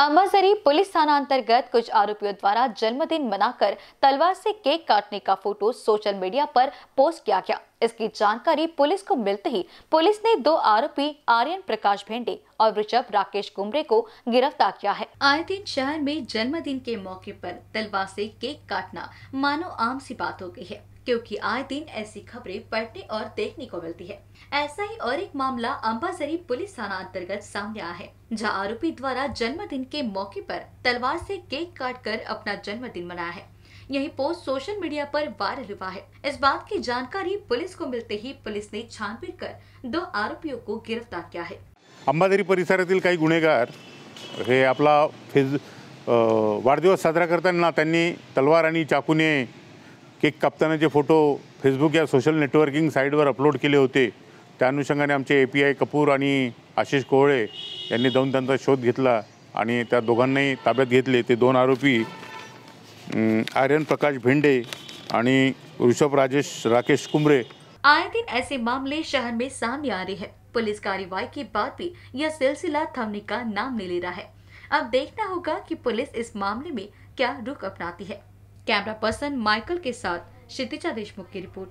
आंबाजरी police थाना अंतर्गत कुछ आरोपियों द्वारा जन्मदिन मनाकर तलवार से केक काटने का फोटो सोशल मीडिया पर पोस्ट किया गया इसकी जानकारी पुलिस को मिलते ही पुलिस ने दो आरोपी आर्यन प्रकाश भेंडे और ऋषभ राकेश कुमरे को गिरफ्तार किया है आए दिन शहर में जन्मदिन के मौके पर तलवार से केक काटना मानो आम सी बात हो गई है क्योंकि आए दिन ऐसी खबरें पढ़ने और देखने को मिलती है ऐसा ही और एक मामला अम्बाजरी पुलिस थाना अंतर्गत सामने आया है जहाँ आरोपी द्वारा जन्मदिन के मौके आरोप तलवार ऐसी केक काट अपना जन्मदिन मनाया है यही पोस्ट सोशल मीडिया पर वायरल हुआ है इस बात की जानकारी पुलिस को मिलते ही पुलिस ने छानबीन कर दो आरोपियों को गिरफ्तार किया है अंबाझरी परिसरातील काही गुन्हेगार साजरा करताना त्यांनी तलवार आणि चाकूने केक कापताना जे फोटो फेसबुक या सोशल नेटवर्किंग साईटवर अपलोड केले होते त्या अनुषंगाने आमचे ए पी आय कपूर आशीष कोवे कोहळे यांनी जाऊन शोध घेतला आणि ताब्यात घेतले आरोपी अं, आर्यन प्रकाश भिंडे ऋषभ राजेश राकेश कुमरे आए दिन ऐसे मामले शहर में सामने आ रहे हैं पुलिस कार्रवाई के बाद भी यह सिलसिला थमने का नाम नहीं ले रहा है अब देखना होगा कि पुलिस इस मामले में क्या रुख अपनाती है कैमरा पर्सन माइकल के साथ क्षितिजा देशमुख की रिपोर्ट